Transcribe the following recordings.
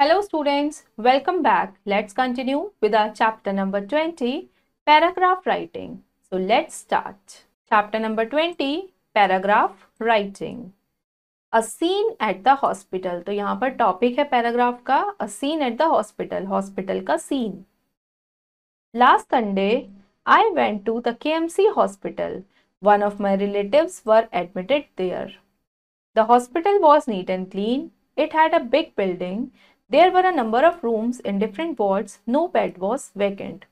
Hello students, welcome back. Let's continue with our chapter number 20, Paragraph Writing. So let's start. Chapter number 20, Paragraph Writing. A scene at the hospital. So here topic of paragraph a scene at the hospital. Hospital ka scene. Last Sunday, I went to the KMC hospital. One of my relatives were admitted there. The hospital was neat and clean. It had a big building There were a number of rooms in different wards. No bed was vacant.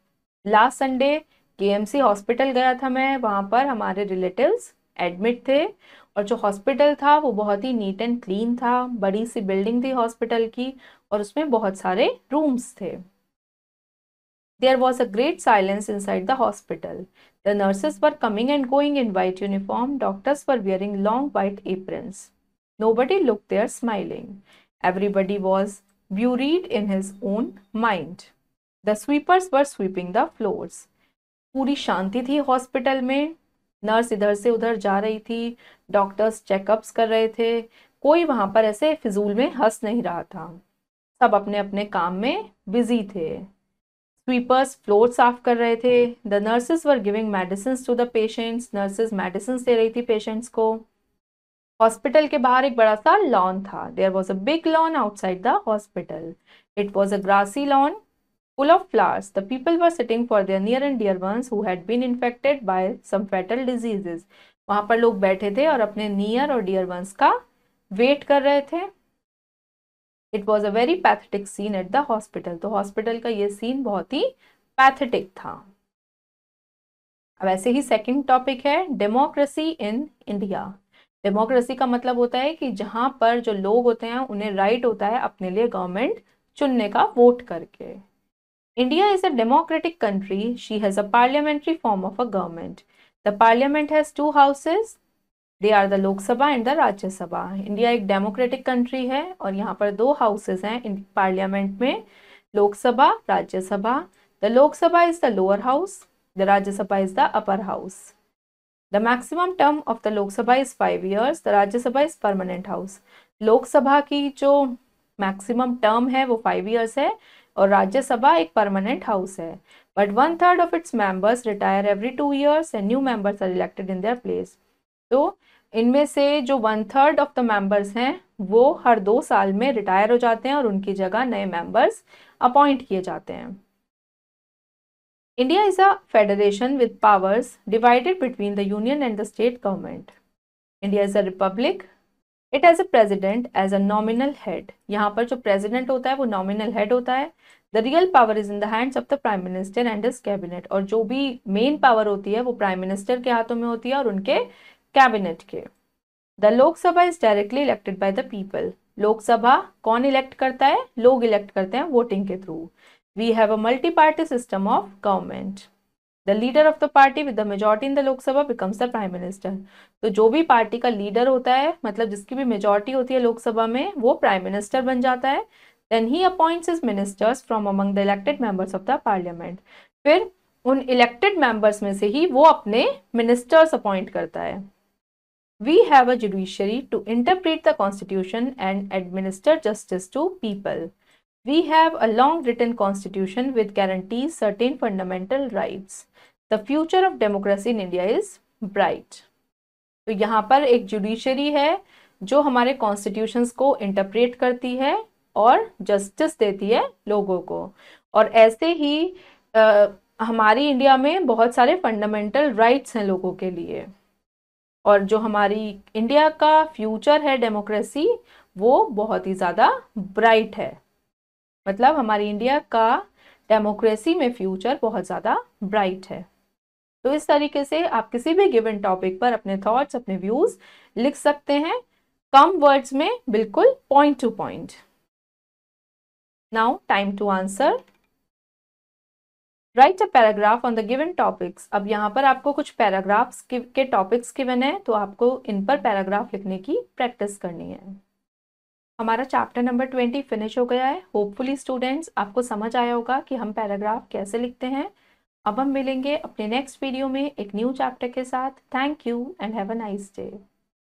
Last Sunday kmc hospital गया था मैं वहाँ पर हमारे relatives admit थे और जो hospital था वो बहुत ही नीट एंड क्लीन था बड़ी सी बिल्डिंग थी हॉस्पिटल की और उसमें बहुत सारे रूम्स थे there was a great silence inside the hospital the nurses were coming and going in white uniform doctors were wearing long white aprons nobody look there smiling everybody was buried in his own mind. The sweepers were sweeping the floors. पूरी शांति थी hospital में nurse इधर से उधर जा रही थी doctors checkups कर रहे थे कोई वहाँ पर ऐसे फिजूल में हंस नहीं रहा था सब अपने अपने काम में बिजी थे स्वीपर्स फ्लोर साफ कर रहे थे the nurses were giving medicine to the patients nurses medicine दे रही थी पेशेंट्स को हॉस्पिटल के बाहर एक बड़ा सा लॉन था there was a big lawn outside the hospital it was a grassy lawn full of flowers the people were sitting for their near and dear ones who had been infected by some fatal diseases. वहाँ पर लोग बैठे थे और अपने near और dear ones का wait कर रहे थे it was a very pathetic scene at the hospital तो हॉस्पिटल का ये सीन बहुत ही पैथेटिक था अब ऐसे ही सेकेंड टॉपिक है डेमोक्रेसी इन इंडिया डेमोक्रेसी का मतलब होता है कि जहां पर जो लोग होते हैं उन्हें राइट होता है अपने लिए गवर्नमेंट चुनने का वोट करके India is a democratic country she has a parliamentary form of a government the parliament has two houses they are the Lok Sabha and the Rajya Sabha India एक डेमोक्रेटिक कंट्री है और यहाँ पर दो हाउसेज हैं पार्लियामेंट में Lok Sabha Rajya Sabha the Lok Sabha is the lower house the Rajya Sabha is the upper house the maximum term of the Lok Sabha is five years the Rajya Sabha is permanent house Lok Sabha की जो मैक्सिमम टर्म है वो फाइव ईयर्स है और राज्यसभा एक परमानेंट हाउस है but one third of its members retire every two years and new members are elected in their place तो इनमें से जो one third of the members हैं वो हर दो साल में रिटायर हो जाते हैं और उनकी जगह नए मेंबर्स अपॉइंट किए जाते हैं India is a federation with powers divided between the union and the state government. India is a republic. It has a president as a nominal head. यहाँ पर जो president होता है वो nominal head होता है The real power is in the hands of the prime minister and his cabinet. और जो भी main power होती है वो prime minister के हाथों में होती है और उनके cabinet के The Lok Sabha is directly elected by the people. Lok Sabha कौन इलेक्ट करता है लोग इलेक्ट करते हैं वोटिंग के through we have a multi-party system of government. The leader of the party with the majority in the Lok Sabha becomes the prime minister तो जो भी पार्टी का लीडर होता है मतलब जिसकी भी मेजोरिटी होती है लोकसभा में वो प्राइम मिनिस्टर बन जाता है then he appoints his ministers from among the elected members of the parliament फिर उन इलेक्टेड मेंबर्स में से ही वो अपने मिनिस्टर्स अपॉइंट करता है we have a judiciary to interpret the constitution and administer justice to people We have a long written constitution which guarantees certain fundamental rights. The future of democracy in India is bright. तो यहाँ पर एक judiciary है जो हमारे constitutions को interpret करती है और जस्टिस देती है लोगों को और ऐसे ही आ, हमारी इंडिया में बहुत सारे फंडामेंटल राइट्स हैं लोगों के लिए और जो हमारी इंडिया का फ्यूचर है डेमोक्रेसी वो बहुत ही ज़्यादा ब्राइट है मतलब हमारी इंडिया का डेमोक्रेसी में फ्यूचर बहुत ज़्यादा ब्राइट है तो इस तरीके से आप किसी भी गिवन टॉपिक पर अपने थॉट्स अपने व्यूज लिख सकते हैं कम वर्ड्स में बिल्कुल point to point now time to answer write a paragraph on the given topics अब यहाँ पर आपको कुछ पैराग्राफ्स के टॉपिक्स गिवन है तो आपको इन पर पैराग्राफ लिखने की प्रैक्टिस करनी है हमारा चैप्टर नंबर ट्वेंटी फिनिश हो गया है होपफुली स्टूडेंट्स आपको समझ आया होगा कि हम पैराग्राफ कैसे लिखते हैं अब हम मिलेंगे अपने नेक्स्ट वीडियो में एक न्यू चैप्टर के साथ thank you and have a nice day